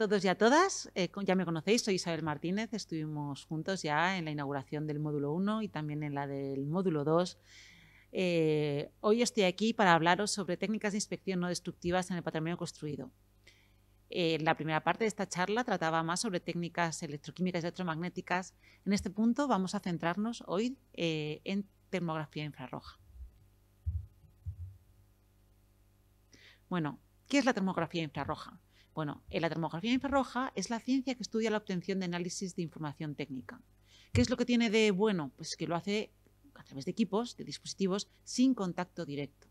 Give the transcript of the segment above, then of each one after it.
todos y a todas. Eh, ya me conocéis, soy Isabel Martínez. Estuvimos juntos ya en la inauguración del módulo 1 y también en la del módulo 2. Eh, hoy estoy aquí para hablaros sobre técnicas de inspección no destructivas en el patrimonio construido. Eh, la primera parte de esta charla trataba más sobre técnicas electroquímicas y electromagnéticas. En este punto vamos a centrarnos hoy en termografía infrarroja. Bueno, ¿qué es la termografía infrarroja? Bueno, eh, la termografía infrarroja es la ciencia que estudia la obtención de análisis de información técnica. ¿Qué es lo que tiene de bueno? Pues que lo hace a través de equipos, de dispositivos, sin contacto directo.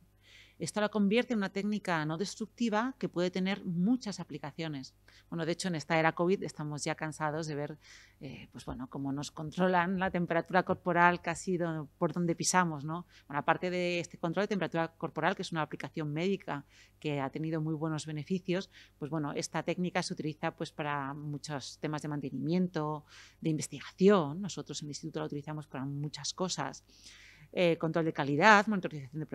Esto la convierte en una técnica no destructiva que puede tener muchas aplicaciones. Bueno, de hecho, en esta era COVID estamos ya cansados de ver eh, pues bueno, cómo nos controlan la temperatura corporal casi por donde pisamos. ¿no? Bueno, aparte de este control de temperatura corporal, que es una aplicación médica que ha tenido muy buenos beneficios, pues bueno, esta técnica se utiliza pues, para muchos temas de mantenimiento, de investigación. Nosotros en el instituto la utilizamos para muchas cosas. Eh, control de calidad, monitorización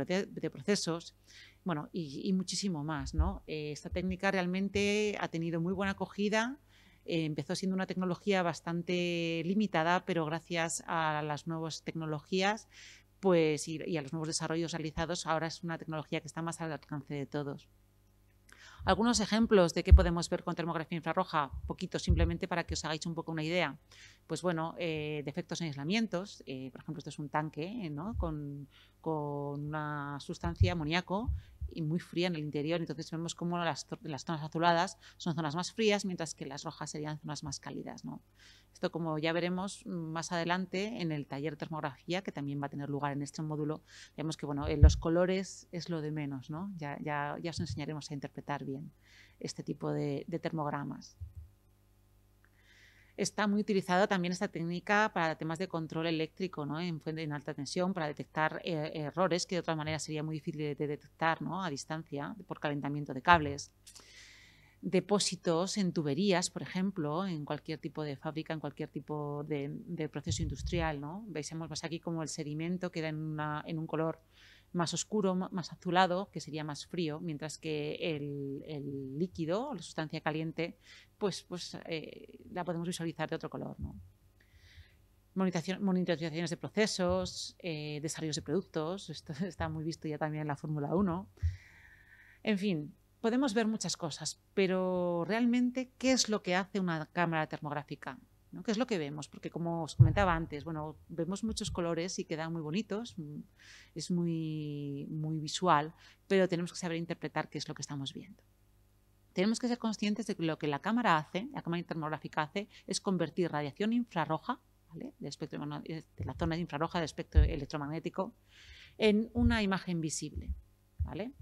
de, procesos, bueno, y, muchísimo más. Eh, esta técnica realmente ha tenido muy buena acogida. Eh, empezó siendo una tecnología bastante limitada, pero gracias a las nuevas tecnologías pues, y a los nuevos desarrollos realizados, ahora es una tecnología que está más al alcance de todos. Algunos ejemplos de qué podemos ver con termografía infrarroja, poquito simplemente para que os hagáis un poco una idea. Pues bueno, eh, defectos en aislamientos, eh, por ejemplo, esto es un tanque eh, ¿no? con, con una sustancia amoníaco y muy fría en el interior. Entonces vemos cómo las, zonas azuladas son zonas más frías, mientras que las rojas serían zonas más cálidas. Esto, como ya veremos más adelante en el taller de termografía, que también va a tener lugar en este módulo, vemos que bueno, eh, los colores es lo de menos. Ya, ya, ya os enseñaremos a interpretar bien este tipo de termogramas está muy utilizada también esta técnica para temas de control eléctrico ¿no? en, en alta tensión, para detectar eh, errores que de otra manera sería muy difícil de, detectar ¿no? a distancia por calentamiento de cables. Depósitos en tuberías, por ejemplo, en cualquier tipo de fábrica, en cualquier tipo de, proceso industrial. ¿no? Veis aquí como el sedimento queda en un color más oscuro, más azulado, que sería más frío, mientras que el, líquido líquido, la sustancia caliente, pues, pues eh, la podemos visualizar de otro color. ¿no? monitorizaciones de procesos, eh, desarrollos de productos, esto está muy visto ya también en la Fórmula 1. En fin, podemos ver muchas cosas, pero realmente, ¿qué es lo que hace una cámara termográfica? ¿Qué es lo que vemos? Porque como os comentaba antes, bueno, vemos muchos colores y quedan muy bonitos, mm, es muy, muy visual, pero tenemos que saber interpretar qué es lo que estamos viendo. Tenemos que ser conscientes de que lo que la cámara hace, la cámara termográfica hace, es convertir radiación infrarroja, de la zona infrarroja del espectro electromagnético, en una imagen visible. ¿vale?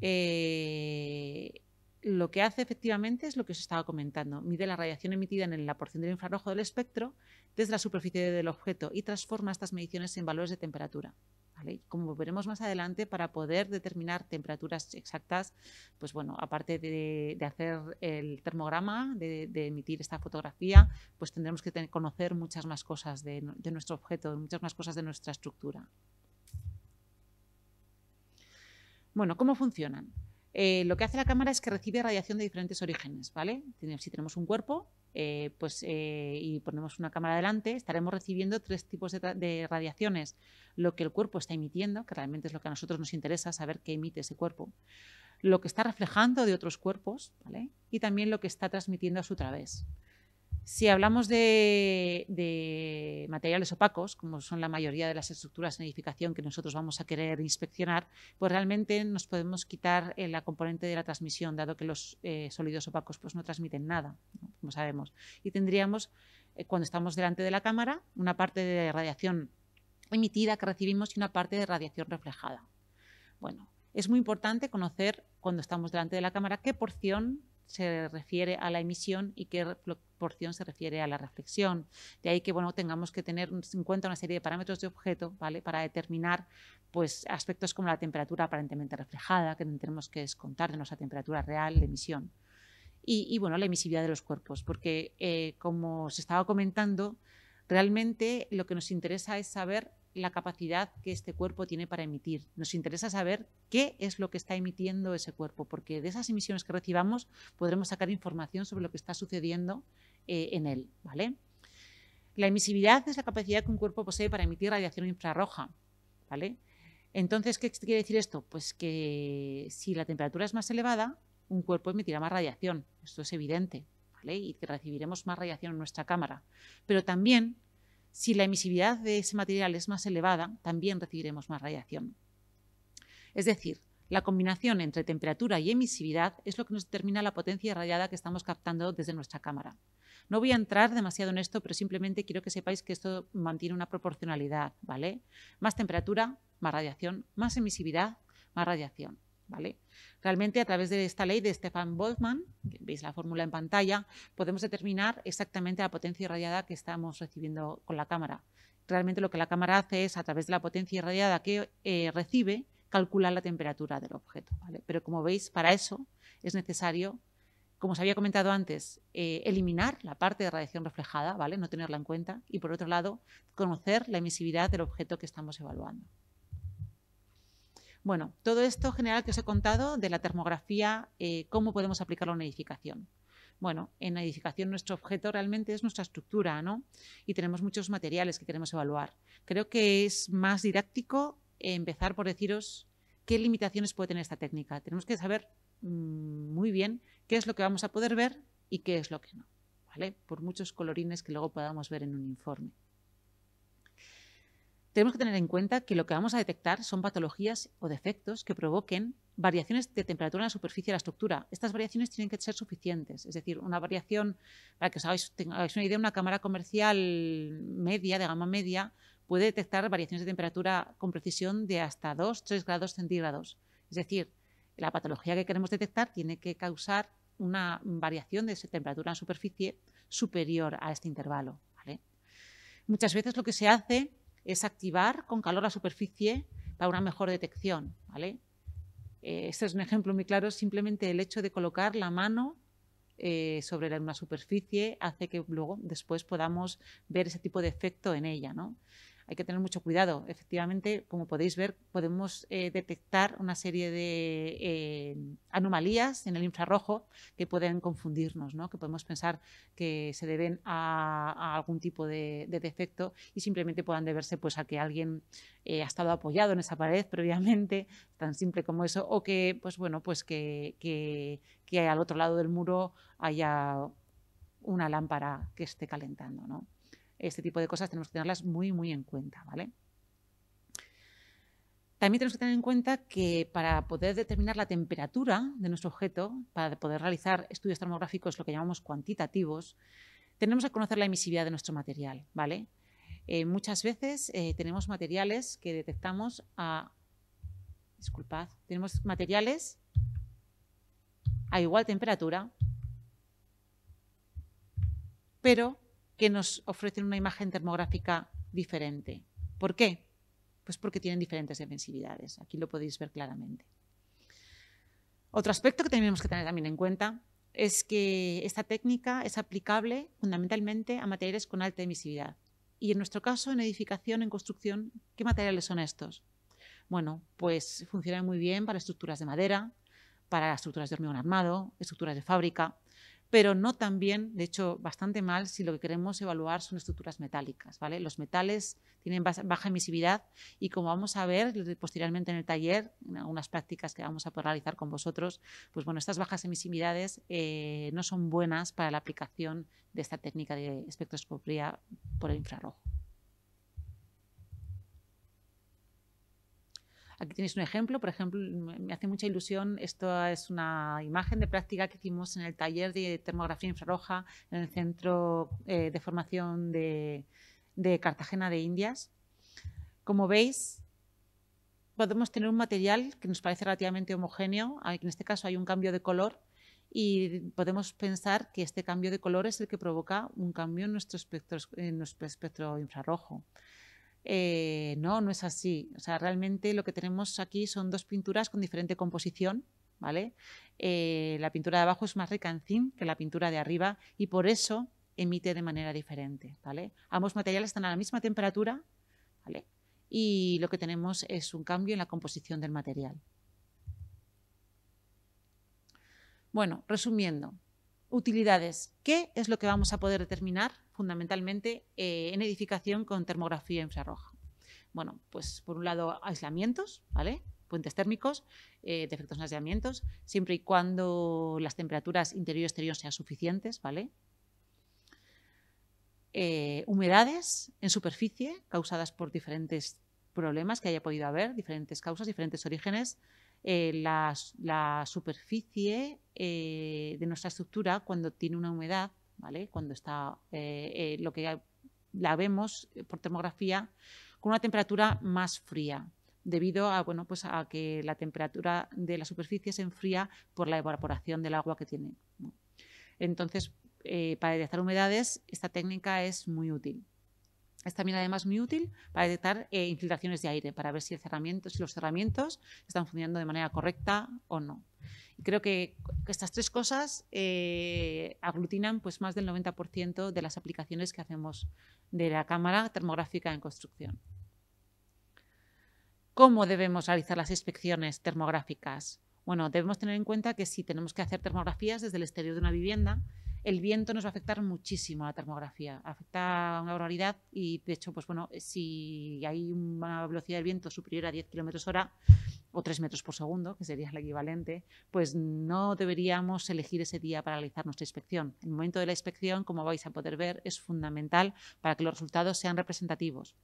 Eh, lo que hace efectivamente es lo que os estaba comentando. Mide la radiación emitida en la porción del infrarrojo del espectro desde la superficie del objeto y transforma estas mediciones en valores de temperatura. Como veremos más adelante, para poder determinar temperaturas exactas, pues bueno, aparte de, hacer el termograma, de, emitir esta fotografía, pues tendremos que conocer muchas más cosas de, de nuestro objeto, muchas más cosas de nuestra estructura. Bueno, ¿cómo funcionan? Eh, lo que hace la cámara es que recibe radiación de diferentes orígenes, ¿vale? Si tenemos un cuerpo eh, pues, eh, y ponemos una cámara delante, estaremos recibiendo tres tipos de, radiaciones. Lo que el cuerpo está emitiendo, que realmente es lo que a nosotros nos interesa, saber qué emite ese cuerpo. Lo que está reflejando de otros cuerpos, Y también lo que está transmitiendo a su través. Si hablamos de, materiales opacos, como son la mayoría de las estructuras en edificación que nosotros vamos a querer inspeccionar, pues realmente nos podemos quitar eh, la componente de la transmisión, dado que los eh, sólidos opacos pues, no transmiten nada, como sabemos. Y tendríamos, eh, cuando estamos delante de la cámara, una parte de radiación emitida que recibimos y una parte de radiación reflejada. Bueno, es muy importante conocer cuando estamos delante de la cámara qué porción se refiere a la emisión y qué porción se refiere a la reflexión. De ahí que bueno, tengamos que tener en cuenta una serie de parámetros de objeto ¿vale? para determinar pues, aspectos como la temperatura aparentemente reflejada, que tenemos que descontar de nuestra temperatura real de emisión. Y, bueno, la emisividad de los cuerpos, porque eh, como se estaba comentando, realmente lo que nos interesa es saber la capacidad que este cuerpo tiene para emitir. Nos interesa saber qué es lo que está emitiendo ese cuerpo, porque de esas emisiones que recibamos podremos sacar información sobre lo que está sucediendo eh, en él. ¿vale? La emisividad es la capacidad que un cuerpo posee para emitir radiación infrarroja. ¿vale? Entonces, ¿qué quiere decir esto? Pues que si la temperatura es más elevada, un cuerpo emitirá más radiación. Esto es evidente. ¿vale? Y que recibiremos más radiación en nuestra cámara. Pero también si la emisividad de ese material es más elevada, también recibiremos más radiación. Es decir, la combinación entre temperatura y emisividad es lo que nos determina la potencia irradiada que estamos captando desde nuestra cámara. No voy a entrar demasiado en esto, pero simplemente quiero que sepáis que esto mantiene una proporcionalidad, ¿vale? Más temperatura, más radiación, más emisividad, más radiación. ¿vale? Realmente a través de esta ley de Stefan Boltzmann, que veis la fórmula en pantalla, podemos determinar exactamente la potencia irradiada que estamos recibiendo con la cámara. Realmente lo que la cámara hace es, a través de la potencia irradiada que eh, recibe, calcular la temperatura del objeto. Pero como veis, para eso es necesario, como os había comentado antes, eh, eliminar la parte de radiación reflejada, ¿vale? no tenerla en cuenta, y por otro lado, conocer la emisividad del objeto que estamos evaluando. Bueno, todo esto general que os he contado de la termografía, eh, cómo podemos aplicarlo a una edificación. Bueno, en la edificación nuestro objeto realmente es nuestra estructura, ¿no? Y tenemos muchos materiales que queremos evaluar. Creo que es más didáctico empezar por deciros qué limitaciones puede tener esta técnica. Tenemos que saber mm, muy bien qué es lo que vamos a poder ver y qué es lo que no, ¿vale? Por muchos colorines que luego podamos ver en un informe tenemos que tener en cuenta que lo que vamos a detectar son patologías o defectos que provoquen variaciones de temperatura en la superficie de la estructura. Estas variaciones tienen que ser suficientes, es decir, una variación, para que os hagáis, una idea, una cámara comercial media, de gama media, puede detectar variaciones de temperatura con precisión de hasta 2-3 grados centígrados. Es decir, la patología que queremos detectar tiene que causar una variación de temperatura en la superficie superior a este intervalo. Muchas veces lo que se hace es activar con calor la superficie para una mejor detección. ¿vale? Eh, este es un ejemplo muy claro, simplemente el hecho de colocar la mano eh, sobre una superficie hace que luego después podamos ver ese tipo de efecto en ella. ¿no? hay que tener mucho cuidado. Efectivamente, como podéis ver, podemos eh, detectar una serie de eh, anomalías en el infrarrojo que pueden confundirnos, ¿no? que podemos pensar que se deben a, algún tipo de, defecto y simplemente puedan deberse pues, a que alguien eh, ha estado apoyado en esa pared previamente, tan simple como eso, o que, pues, bueno, pues que, que, que al otro lado del muro haya una lámpara que esté calentando. ¿no? Este tipo de cosas tenemos que tenerlas muy, muy en cuenta, ¿vale? También tenemos que tener en cuenta que para poder determinar la temperatura de nuestro objeto, para poder realizar estudios termográficos, lo que llamamos cuantitativos, tenemos que conocer la emisividad de nuestro material, ¿vale? Eh, muchas veces eh, tenemos materiales que detectamos a... Disculpad, tenemos materiales a igual temperatura, pero que nos ofrecen una imagen termográfica diferente. ¿Por qué? Pues porque tienen diferentes emisividades. Aquí lo podéis ver claramente. Otro aspecto que tenemos que tener también en cuenta es que esta técnica es aplicable fundamentalmente a materiales con alta emisividad. Y en nuestro caso, en edificación, en construcción, ¿qué materiales son estos? Bueno, pues funcionan muy bien para estructuras de madera, para estructuras de hormigón armado, estructuras de fábrica, pero no tan bien, de hecho, bastante mal si lo que queremos evaluar son estructuras metálicas. ¿vale? Los metales tienen baja emisividad y como vamos a ver posteriormente en el taller, en algunas prácticas que vamos a poder realizar con vosotros, pues bueno, estas bajas emisividades eh, no son buenas para la aplicación de esta técnica de espectroscopía por el infrarrojo. Aquí tenéis un ejemplo, por ejemplo, me hace mucha ilusión, esto es una imagen de práctica que hicimos en el taller de termografía infrarroja en el Centro eh, de Formación de, de Cartagena de Indias. Como veis, podemos tener un material que nos parece relativamente homogéneo, en este caso hay un cambio de color y podemos pensar que este cambio de color es el que provoca un cambio en nuestro espectro, en nuestro espectro infrarrojo. Eh, no, no es así. O sea, realmente lo que tenemos aquí son dos pinturas con diferente composición, ¿vale? Eh, la pintura de abajo es más rica en zinc que la pintura de arriba y por eso emite de manera diferente, Ambos materiales están a la misma temperatura, ¿vale? Y lo que tenemos es un cambio en la composición del material. Bueno, resumiendo, Utilidades. ¿Qué es lo que vamos a poder determinar fundamentalmente eh, en edificación con termografía infrarroja? Bueno, pues por un lado aislamientos, ¿vale? puentes térmicos, eh, defectos en aislamientos, siempre y cuando las temperaturas interior y exterior sean suficientes, ¿vale? Eh, humedades en superficie causadas por diferentes problemas que haya podido haber, diferentes causas, diferentes orígenes, eh, la, superficie eh, de nuestra estructura cuando tiene una humedad, ¿vale? cuando está eh, lo que la vemos por termografía con una temperatura más fría debido a, pues a que la temperatura de la superficie se enfría por la evaporación del agua que tiene. Entonces, para detectar humedades, esta técnica es muy útil. Es también además muy útil para detectar eh, infiltraciones de aire, para ver si, el los cerramientos están funcionando de manera correcta o no. Y creo que estas tres cosas eh, aglutinan pues, más del 90% de las aplicaciones que hacemos de la cámara termográfica en construcción. ¿Cómo debemos realizar las inspecciones termográficas? Bueno, debemos tener en cuenta que si tenemos que hacer termografías desde el exterior de una vivienda, el viento nos va a afectar muchísimo a la termografía, afecta a una barbaridad y de hecho, pues bueno, si hay una velocidad del viento superior a 10 kilómetros hora o 3 metros por segundo, que sería el equivalente, pues no deberíamos elegir ese día para realizar nuestra inspección. El momento de la inspección, como vais a poder ver, es fundamental para que los resultados sean representativos.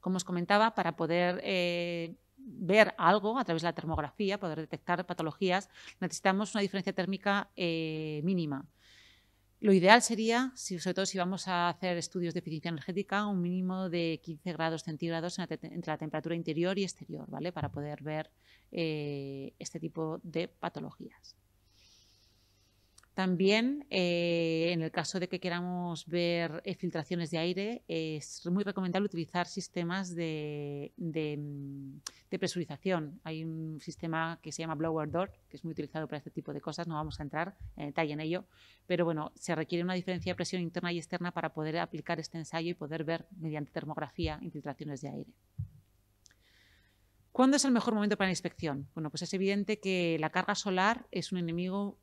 Como os comentaba, para poder eh, ver algo a través de la termografía, poder detectar patologías, necesitamos una diferencia térmica eh, mínima. Lo ideal sería, si, sobre todo si vamos a hacer estudios de eficiencia energética, un mínimo de 15 grados centígrados entre la temperatura interior y exterior, ¿vale? Para poder ver eh, este tipo de patologías. También, eh, en el caso de que queramos ver eh, filtraciones de aire, es muy recomendable utilizar sistemas de, mm, de, presurización. Hay un sistema que se llama blower door, que es muy utilizado para este tipo de cosas, no vamos a entrar en detalle en ello, pero bueno, se requiere una diferencia de presión interna y externa para poder aplicar este ensayo y poder ver mediante termografía infiltraciones de aire. ¿Cuándo es el mejor momento para la inspección? Bueno, pues es evidente que la carga solar es un enemigo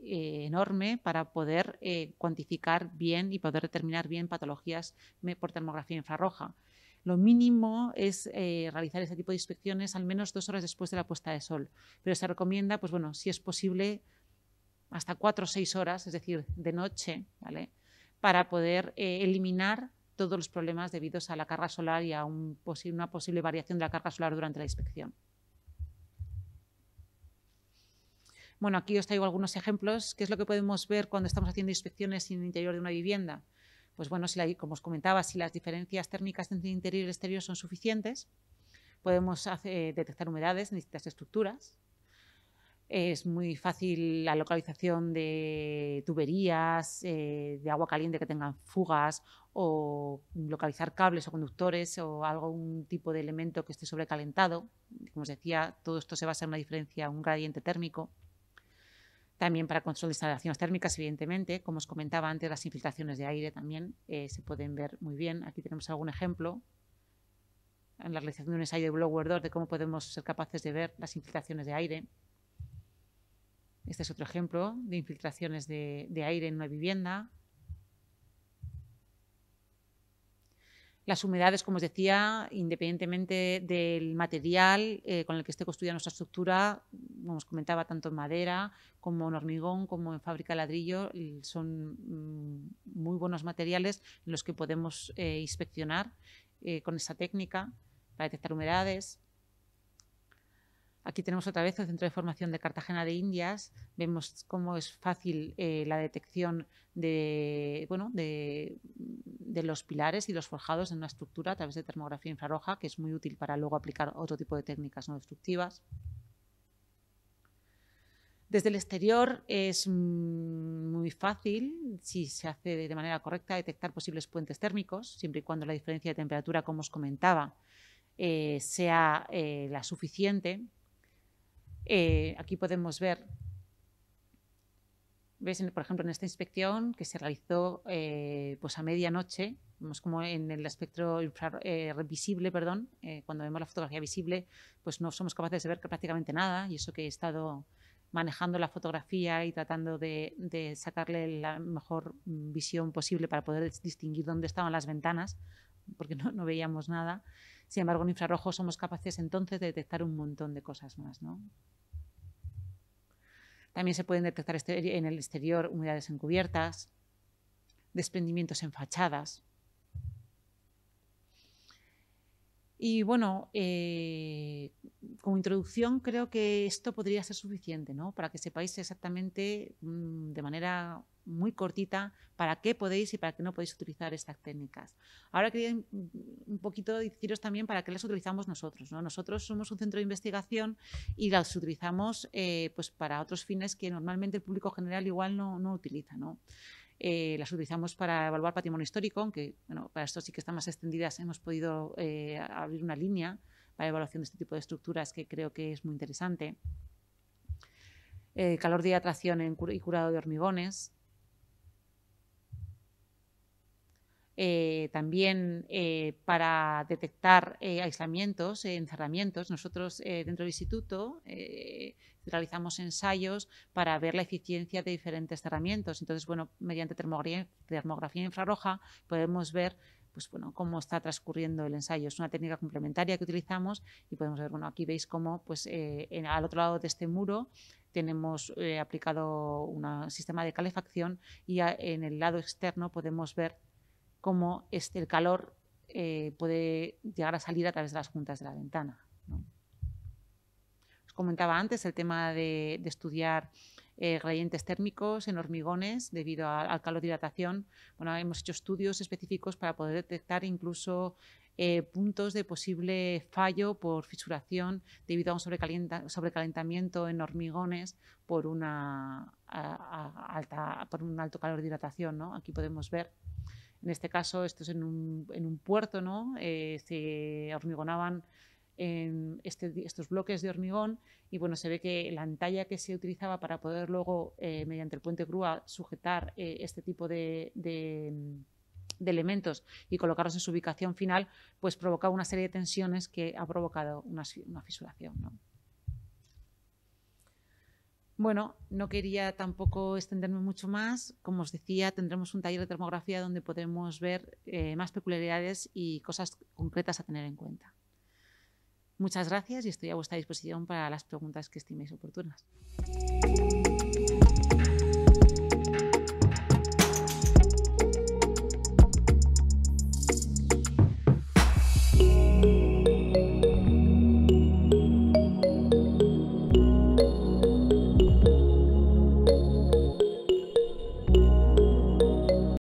eh, enorme para poder eh, cuantificar bien y poder determinar bien patologías por termografía infrarroja. Lo mínimo es eh, realizar este tipo de inspecciones al menos dos horas después de la puesta de sol, pero se recomienda, pues bueno, si es posible, hasta cuatro o seis horas, es decir, de noche, para poder eliminar todos los problemas debidos a la carga solar y a un una posible variación de la carga solar durante la inspección. Bueno, aquí os traigo algunos ejemplos. ¿Qué es lo que podemos ver cuando estamos haciendo inspecciones en el interior de una vivienda? Pues bueno, como os comentaba, si las diferencias térmicas entre interior y exterior son suficientes, podemos eh, detectar humedades en distintas estructuras. Es muy fácil la localización de tuberías, eh, de agua caliente que tengan fugas o localizar cables o conductores o algún tipo de elemento que esté sobrecalentado. Como os decía, todo esto se basa en una diferencia, un gradiente térmico. También para control de instalaciones térmicas, evidentemente, como os comentaba antes, las infiltraciones de aire también eh, se pueden ver muy bien. Aquí tenemos algún ejemplo en la realización de un ensayo de Blower door de cómo podemos ser capaces de ver las infiltraciones de aire. Este es otro ejemplo de infiltraciones de aire en una vivienda Las humedades, como os decía, independientemente del material eh, con el que esté construida nuestra estructura, como os comentaba, tanto en madera como en hormigón, como en fábrica de ladrillo, son mm, muy buenos materiales en los que podemos eh, inspeccionar eh, con esa técnica para detectar humedades, Aquí tenemos otra vez el Centro de Formación de Cartagena de Indias. Vemos cómo es fácil eh, la detección de, bueno, de, los pilares y los forjados en una estructura a través de termografía infrarroja, que es muy útil para luego aplicar otro tipo de técnicas no destructivas. Desde el exterior es muy fácil, si se hace de manera correcta, detectar posibles puentes térmicos, siempre y cuando la diferencia de temperatura, como os comentaba, eh, sea eh, la suficiente eh, aquí podemos ver, por ejemplo, en esta inspección que se realizó eh, pues a medianoche, como en el espectro eh, visible, perdón, cuando vemos la fotografía visible, pues no somos capaces de ver prácticamente nada y eso que he estado manejando la fotografía y tratando de, sacarle la mejor visión posible para poder distinguir dónde estaban las ventanas, porque no, veíamos nada. Sin embargo, en infrarrojo somos capaces entonces de detectar un montón de cosas más, también se pueden detectar este, en el exterior humedades encubiertas, desprendimientos en fachadas. Y bueno, eh, como introducción creo que esto podría ser suficiente, ¿no? Para que sepáis exactamente mm, de manera muy cortita para qué podéis y para qué no podéis utilizar estas técnicas. Ahora quería un poquito deciros también para qué las utilizamos nosotros. Nosotros somos un centro de investigación y las utilizamos eh, pues para otros fines que normalmente el público general igual no, utiliza. Eh, las utilizamos para evaluar patrimonio histórico, aunque para esto sí que están más extendidas, hemos podido eh, abrir una línea para evaluación de este tipo de estructuras que creo que es muy interesante. calor de atracción y curado de hormigones, Eh, también eh, para detectar eh, aislamientos, encerramientos. Nosotros dentro del instituto realizamos ensayos para ver la eficiencia de diferentes cerramientos. Entonces, bueno, mediante termografía, infrarroja podemos ver pues bueno, cómo está transcurriendo el ensayo. Es una técnica complementaria que utilizamos y podemos ver, bueno, aquí veis cómo pues, al otro lado de este muro tenemos aplicado un sistema de calefacción y en el lado externo podemos ver cómo el calor eh, puede llegar a salir a través de las juntas de la ventana. Os comentaba antes el tema de, estudiar eh, gradientes térmicos en hormigones debido al calor de hidratación. Bueno, hemos hecho estudios específicos para poder detectar incluso eh, puntos de posible fallo por fisuración debido a un sobrecalentamiento en hormigones por, un alto calor de hidratación. Aquí podemos ver en este caso, esto es en un, puerto, ¿no? Eh, se hormigonaban este estos bloques de hormigón y bueno, se ve que la entalla que se utilizaba para poder luego, eh, mediante el puente grúa, sujetar eh, este tipo de, elementos y colocarlos en su ubicación final, pues provocaba una serie de tensiones que ha provocado una, una fisuración. ¿no? Bueno, no quería tampoco extenderme mucho más. Como os decía, tendremos un taller de termografía donde podremos ver eh, más peculiaridades y cosas concretas a tener en cuenta. Muchas gracias y estoy a vuestra disposición para las preguntas que estiméis oportunas.